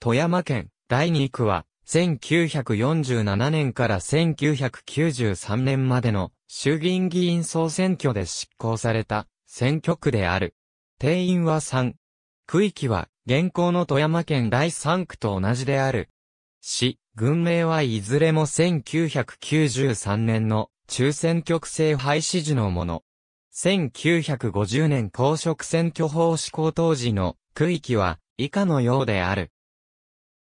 富山県第2区は、1947年から1993年までの衆議院議員総選挙で執行された選挙区である。定員は3。区域は現行の富山県第3区と同じである。市、軍名はいずれも1993年の中選挙区制廃止時のもの。1950年公職選挙法施行当時の区域は以下のようである。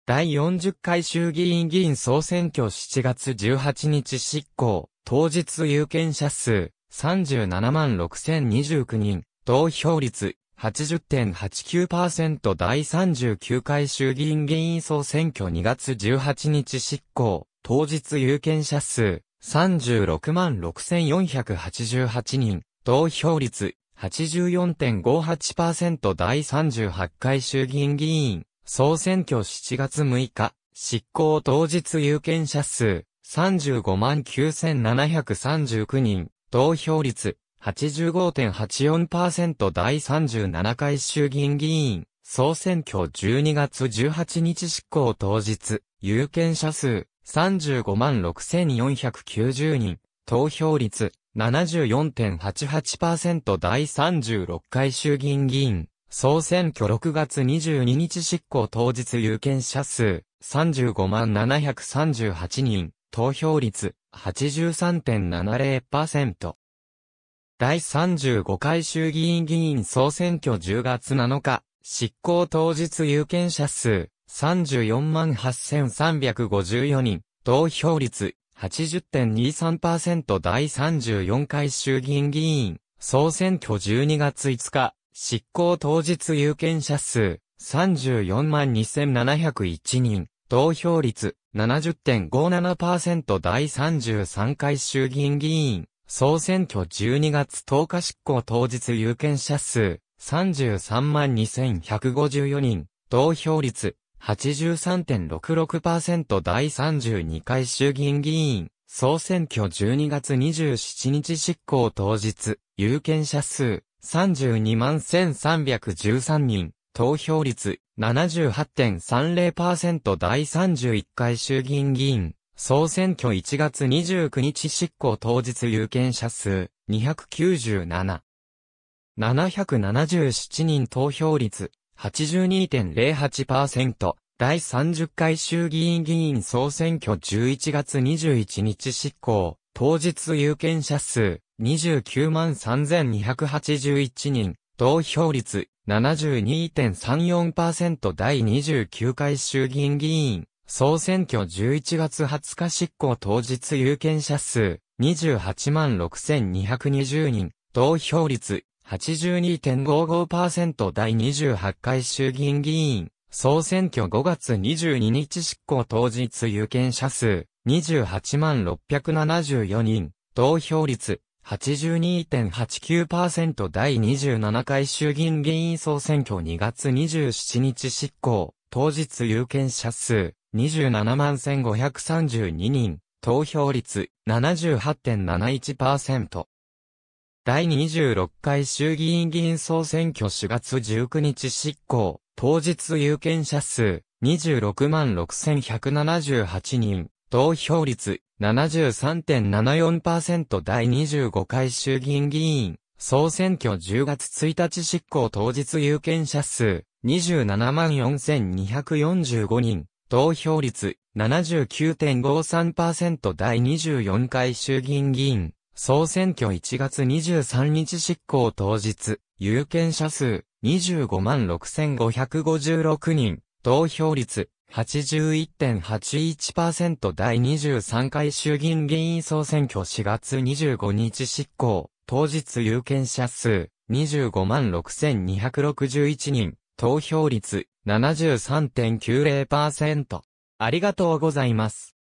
第40回衆議院議員総選挙7月18日執行、当日有権者数37万6029人、投票率80.89%第39回衆議院議員総選挙2月18日執行、当日有権者数36万6488人、投票率84.58%第38回衆議院議員総選挙7月6日、執行当日有権者数35万9739人、投票率85.84%第37回衆議院議員、総選挙12月18日執行当日、有権者数35万6490人、投票率74.88%第36回衆議院議員、総選挙6月22日執行当日有権者数35万738人、投票率83.70%。第35回衆議院議員総選挙10月7日、執行当日有権者数34万8354人、投票率80.23%第34回衆議院議員総選挙12月5日、執行当日有権者数34万2701人、投票率70.57%第33回衆議院議員、総選挙12月10日執行当日有権者数33万2154人、投票率83.66%第32回衆議院議員、総選挙12月27日執行当日、有権者数32万1313人、投票率78.30%第31回衆議院議員、総選挙1月29日執行当日有権者数297。777人投票率82.08%第30回衆議院議員総選挙11月21日執行当日有権者数29万3281人、投票率72.34%第29回衆議院議員、総選挙11月20日執行当日有権者数28万6220人、投票率82.55%第28回衆議院議員、総選挙5月22日執行当日有権者数28万674人、投票率82.89%第27回衆議院議員総選挙2月27日執行、当日有権者数27万1532人、投票率78.71%。第26回衆議院議員総選挙4月19日執行、当日有権者数26万6178人、投票率73.74%第25回衆議院議員、総選挙10月1日執行当日有権者数274,245人、投票率79.53%第24回衆議院議員、総選挙1月23日執行当日、有権者数25万6556人、投票率81.81%第23回衆議院議員総選挙4月25日執行、当日有権者数25 6261人、投票率73.90%。ありがとうございます。